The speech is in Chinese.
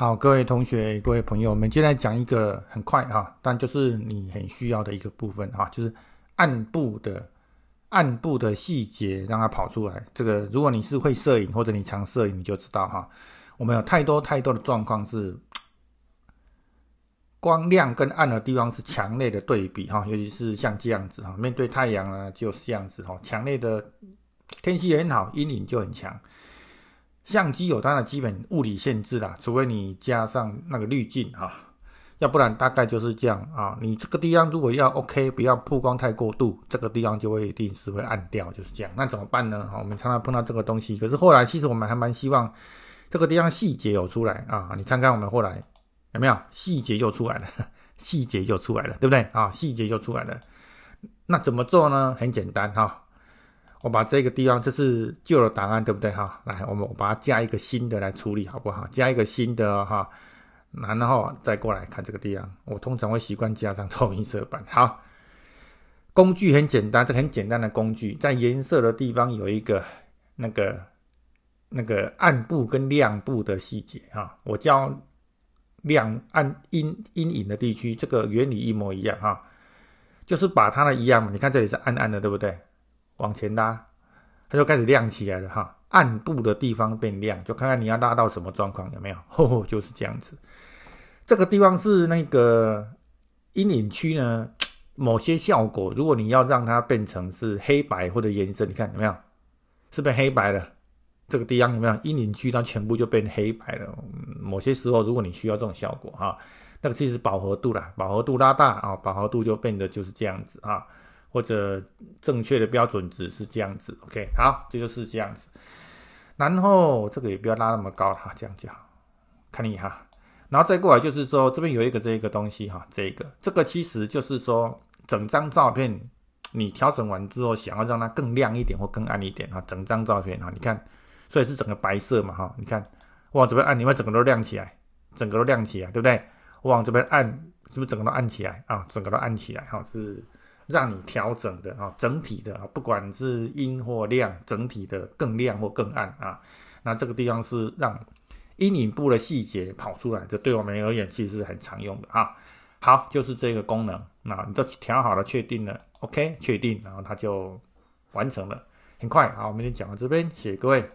好，各位同学，各位朋友，我们现来讲一个很快哈，但就是你很需要的一个部分哈，就是暗部的暗部的细节让它跑出来。这个如果你是会摄影或者你常摄影，你就知道哈，我们有太多太多的状况是光亮跟暗的地方是强烈的对比哈，尤其是像这样子哈，面对太阳呢就是这样子哈，强烈的天气很好，阴影就很强。相机有它的基本物理限制啦，除非你加上那个滤镜哈，要不然大概就是这样啊。你这个地方如果要 OK，不要曝光太过度，这个地方就会一定是会暗掉，就是这样。那怎么办呢？哈，我们常常碰到这个东西，可是后来其实我们还蛮希望这个地方细节有出来啊。你看看我们后来有没有细节就出来了，细节就出来了，对不对啊？细节就出来了。那怎么做呢？很简单哈。我把这个地方，这是旧的答案，对不对哈？来，我们我把它加一个新的来处理好不好？加一个新的哈，然后再过来看这个地方。我通常会习惯加上透明色板。好，工具很简单，这很简单的工具，在颜色的地方有一个那个那个暗部跟亮部的细节啊。我叫亮暗阴阴影的地区，这个原理一模一样哈，就是把它的一样嘛。你看这里是暗暗的，对不对？往前拉，它就开始亮起来了哈，暗部的地方变亮，就看看你要拉到什么状况有没有？吼 吼，就是这样子。这个地方是那个阴影区呢，某些效果，如果你要让它变成是黑白或者颜色，你看有没有？是变黑白的。这个地方有没有阴影区它全部就变黑白了。某些时候，如果你需要这种效果哈，那个其实饱和度啦，饱和度拉大啊，饱和度就变得就是这样子啊。或者正确的标准值是这样子，OK，好，这就是这样子。然后这个也不要拉那么高哈，这样就好。看你哈。然后再过来就是说，这边有一个这个东西哈，这个这个其实就是说，整张照片你调整完之后，想要让它更亮一点或更暗一点哈，整张照片哈，你看，所以是整个白色嘛哈，你看，往这边按，你们整个都亮起来，整个都亮起来，对不对？我往这边按，是不是整个都按起来啊？整个都按起来哈，是。让你调整的啊，整体的啊，不管是阴或亮，整体的更亮或更暗啊。那这个地方是让阴影部的细节跑出来，这对我们而言其实是很常用的啊。好，就是这个功能。那你都调好了，确定了，OK，确定，然后它就完成了，很快啊。我们就天讲到这边，谢谢各位。